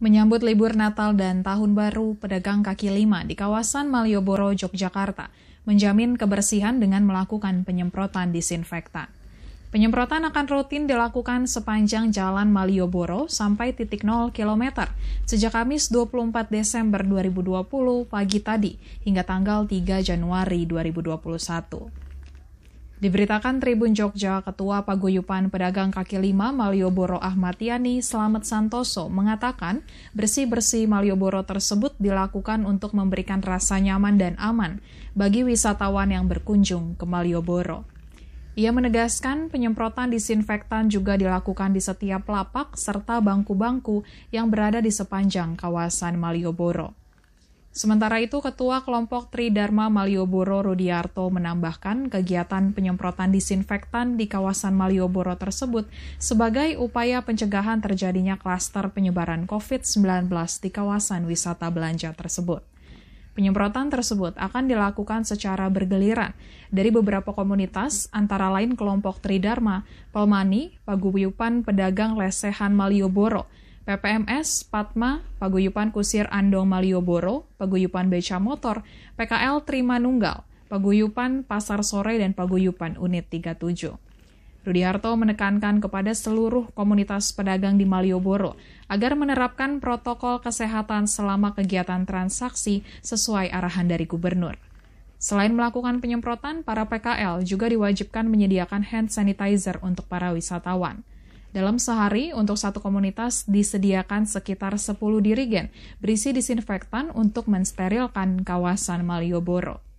Menyambut libur Natal dan Tahun Baru, pedagang kaki lima di kawasan Malioboro, Yogyakarta, menjamin kebersihan dengan melakukan penyemprotan disinfektan. Penyemprotan akan rutin dilakukan sepanjang Jalan Malioboro sampai titik 0 km sejak Kamis 24 Desember 2020 pagi tadi hingga tanggal 3 Januari 2021. Diberitakan Tribun Jogja, Ketua Paguyupan Pedagang Kaki Lima Malioboro Ahmad Yani Selamat Santoso mengatakan bersih-bersih Malioboro tersebut dilakukan untuk memberikan rasa nyaman dan aman bagi wisatawan yang berkunjung ke Malioboro. Ia menegaskan penyemprotan disinfektan juga dilakukan di setiap lapak serta bangku-bangku yang berada di sepanjang kawasan Malioboro. Sementara itu, Ketua Kelompok Tridharma Malioboro Rudiarto menambahkan kegiatan penyemprotan disinfektan di kawasan Malioboro tersebut sebagai upaya pencegahan terjadinya klaster penyebaran COVID-19 di kawasan wisata belanja tersebut. Penyemprotan tersebut akan dilakukan secara bergeliran dari beberapa komunitas, antara lain kelompok Tridharma, Palmani, Paguyupan Pedagang Lesehan Malioboro, PPMS, Patma, Paguyupan Kusir Andong Malioboro, Paguyupan Beca Motor, PKL Trima Nunggal, Paguyupan Pasar Sore, dan Paguyupan Unit 37. Rudi Harto menekankan kepada seluruh komunitas pedagang di Malioboro agar menerapkan protokol kesehatan selama kegiatan transaksi sesuai arahan dari gubernur. Selain melakukan penyemprotan, para PKL juga diwajibkan menyediakan hand sanitizer untuk para wisatawan. Dalam sehari, untuk satu komunitas disediakan sekitar 10 dirigen berisi disinfektan untuk mensterilkan kawasan Malioboro.